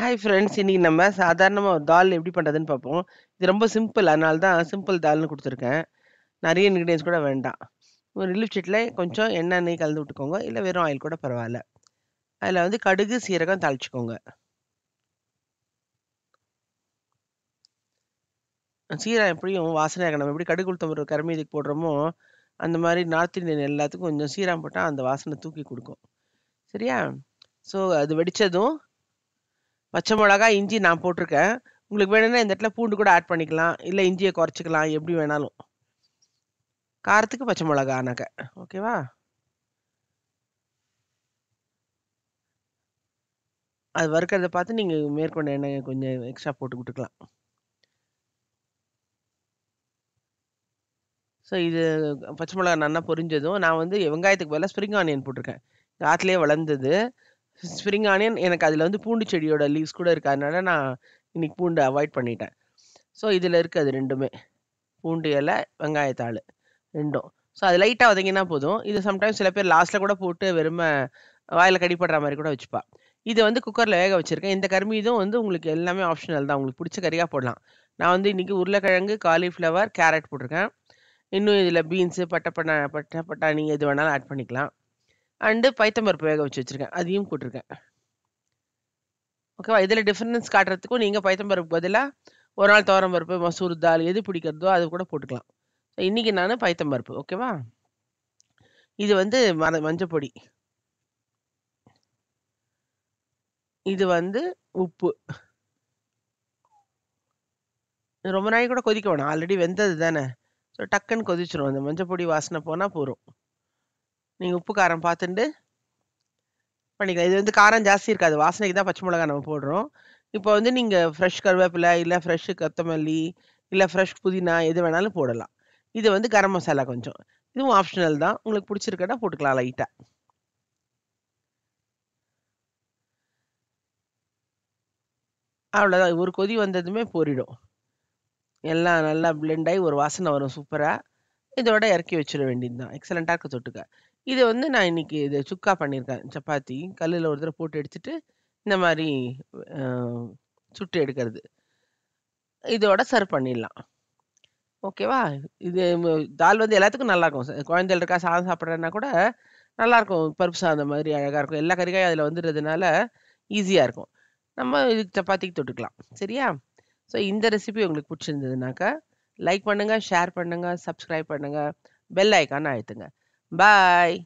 Hi friends இன்னைக்கு நம்ம சாதாரணமாக தால் எப்படி பண்ணுறதுன்னு பார்ப்போம் இது ரொம்ப சிம்பிள் அதனால தான் சிம்பிள் தால்னு கொடுத்துருக்கேன் நிறைய இன்க்ரீடியன்ஸ் கூட வேண்டாம் ஒரு ரிலீஃப் ஷீட்டில் கொஞ்சம் எண்ணெய் நெய் கலந்து விட்டுக்கோங்க இல்லை வெறும் ஆயில் கூட பரவாயில்ல அதில் வந்து கடுகு சீரகம் தாளிச்சுக்கோங்க சீரகம் எப்படியும் வாசனையாக நம்ம எப்படி கடுகு உளுத்தம் ஒரு கருமீதிக்கு போடுறோமோ அந்த மாதிரி நார்த் இந்தியன் எல்லாத்துக்கும் கொஞ்சம் சீரகம் போட்டால் அந்த வாசனை தூக்கி கொடுக்கும் சரியா ஸோ அது வெடித்ததும் பச்சை மிளகா இஞ்சி நான் போட்டிருக்கேன் உங்களுக்கு வேணும்னா இந்த இடத்துல பூண்டு கூட ஆட் பண்ணிக்கலாம் இல்லை இஞ்சியை குறைச்சிக்கலாம் எப்படி வேணாலும் காரத்துக்கு பச்சை மிளகா ஆனாக்க ஓகேவா அது வறுக்கிறத பார்த்து நீங்கள் மேற்கொண்ட எண்ணெய் கொஞ்சம் எக்ஸ்ட்ரா போட்டு விட்டுக்கலாம் ஸோ இது பச்சை மிளகா நல்லா பொரிஞ்சதும் நான் வந்து வெங்காயத்துக்கு பதிலாக ஸ்ப்ரிங் ஆனியன் போட்டிருக்கேன் ஆற்றுலேயே வளர்ந்தது ஸ்ப்ரிங் ஆனியன் எனக்கு அதில் வந்து பூண்டு செடியோட லீவ்ஸ் கூட இருக்குது நான் இன்னைக்கு பூண்டு அவாய்ட் பண்ணிட்டேன் ஸோ இதில் இருக்குது அது ரெண்டுமே பூண்டு இலை வெங்காயத்தாள் ரெண்டும் ஸோ அது லைட்டாக வதங்கினா போதும் இது சம்டைம்ஸ் சில பேர் லாஸ்ட்டில் கூட போட்டு வெறும வாயில் கடிப்படுற மாதிரி கூட வச்சுப்பா இது வந்து குக்கரில் வேக வச்சுருக்கேன் இந்த கருமி இதுவும் வந்து உங்களுக்கு எல்லாமே ஆப்ஷனல் தான் உங்களுக்கு பிடிச்ச கறியாக போடலாம் நான் வந்து இன்றைக்கி உருளைக்கிழங்கு காலிஃப்ளவர் கேரட் போட்டிருக்கேன் இன்னும் இதில் பீன்ஸு பட்டை பட்டை பட்டாணி எது வேணாலும் ஆட் பண்ணிக்கலாம் அண்டு பைத்தம்பருப்பு வேக வச்சு வச்சுருக்கேன் அதையும் கூட்டிருக்கேன் ஓகேவா இதில் டிஃப்ரென்ஸ் காட்டுறதுக்கும் நீங்கள் பைத்தம்பருப்பு பதிலாக ஒரு நாள் துவரம் பருப்பு மசூர் தால் எது பிடிக்கிறதோ அது கூட போட்டுக்கலாம் ஸோ இன்றைக்கி நான் பைத்தம்பருப்பு ஓகேவா இது வந்து மத மஞ்சப்பொடி இது வந்து உப்பு ரொம்ப நாளைக்கு கூட கொதிக்க வேணும் ஆல்ரெடி வெந்தது தானே ஸோ டக்குன்னு கொதிச்சிடும் அந்த மஞ்சப்பொடி வாசனை போனால் போகிறோம் நீங்கள் உப்பு காரம் பார்த்துட்டு பண்ணிக்கலாம் இது வந்து காரம் ஜாஸ்தி இருக்காது வாசனைக்கு தான் பச்சை மிளகா நம்ம போடுறோம் இப்போ வந்து நீங்கள் ஃப்ரெஷ் கருவேப்பிலை இல்லை ஃப்ரெஷ்ஷு கொத்தமல்லி இல்லை ஃப்ரெஷ் புதினா எது வேணாலும் போடலாம் இது வந்து கரம் மசாலா கொஞ்சம் இதுவும் ஆப்ஷனல் தான் உங்களுக்கு பிடிச்சிருக்கட்டா போட்டுக்கலாம் லைட்டாக அவ்வளோதான் ஒரு கொதி வந்ததுமே போரிடும் எல்லாம் நல்லா பிளெண்ட் ஆகி ஒரு வாசனை வரும் சூப்பராக இதோட இறக்கி வச்சிட வேண்டியது தான் எக்ஸலண்ட்டாக இருக்க தொட்டுக்க இது வந்து நான் இன்னைக்கு இது சுக்கா பண்ணியிருக்கேன். சப்பாத்தி கல்லில் ஒரு தடவை போட்டு எடுத்துட்டு, இந்த மாதிரி சுட்டு எடுக்கிறது. இதோட சர்வ் பண்ணிடலாம். ஓகேவா? இது தால் வந்து எல்லாத்துக்கும் நல்லாயிருக்கும் ச குழந்தைகள் இருக்கா சாதம் சாப்பிட்றேன்னா கூட நல்லாயிருக்கும் பருப்பு சாதம் மாதிரி அழகாக இருக்கும். எல்லா கறிக்காயும் அதில் வந்துடுறதுனால ஈஸியாக இருக்கும். நம்ம இதுக்கு சப்பாத்திக்கு தொட்டுக்கலாம். சரியா? ஸோ இந்த ரெசிபி உங்களுக்கு பிடிச்சிருந்ததுனாக்கா, லைக் பண்ணுங்க, ஷேர் பண்ணுங்க, சப்ஸ்கிரைப் பண்ணுங்கள் பெல் ஐக்கான் அழுத்துங்க. Bye.